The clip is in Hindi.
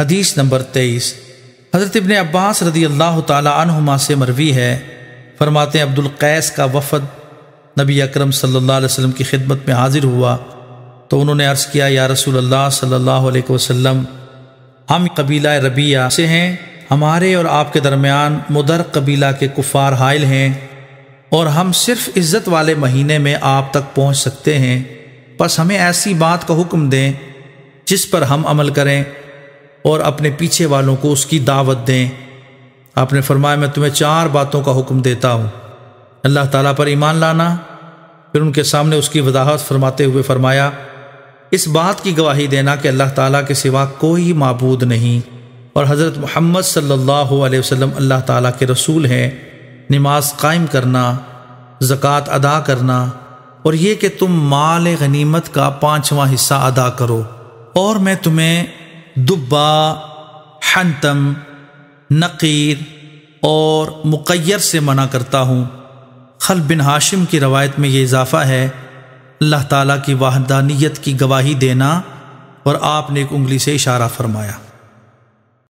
हदीस नंबर तेईस हज़रत इबन अब्बास रदी अल्लाह तुमा से मरवी है फरमाते अब्दुल्कैस का वफद नबी अकरम सल्लल्लाहु अलैहि वसल्लम की खिदमत में हाजिर हुआ तो उन्होंने अर्ज़ किया या रसूल अल्लाह सल्लल्लाहु अलैहि वसल्लम हम कबीला रबिया से हैं हमारे और आपके दरमियान मुदर कबीला के कुफ़ार हायल हैं और हम सिर्फ इज़्ज़त वाले महीने में आप तक पहुँच सकते हैं बस हमें ऐसी बात का हुक्म दें जिस पर हम अमल करें और अपने पीछे वालों को उसकी दावत दें आपने फरमाया मैं तुम्हें चार बातों का हुक्म देता हूँ अल्लाह ताला पर ईमान लाना फिर उनके सामने उसकी वजाहत फरमाते हुए फरमाया इस बात की गवाही देना कि अल्लाह ताला के सिवा कोई मबूद नहीं और हज़रत मोहम्मद सल्लल्लाहु अलैहि वसल्लम अल्लाह ताला के रसूल हैं नमाज कायम करना ज़क़़त अदा करना और ये कि तुम माल गनीमत का पाँचवा हिस्सा अदा करो और मैं तुम्हें दुब्बा हंतम नकीर और मुकैर से मना करता हूँ खल बिन हाशिम की रवायत में ये इजाफ़ा है अल्लाह ताला की वाहदानियत की गवाही देना और आपने एक उंगली से इशारा फरमाया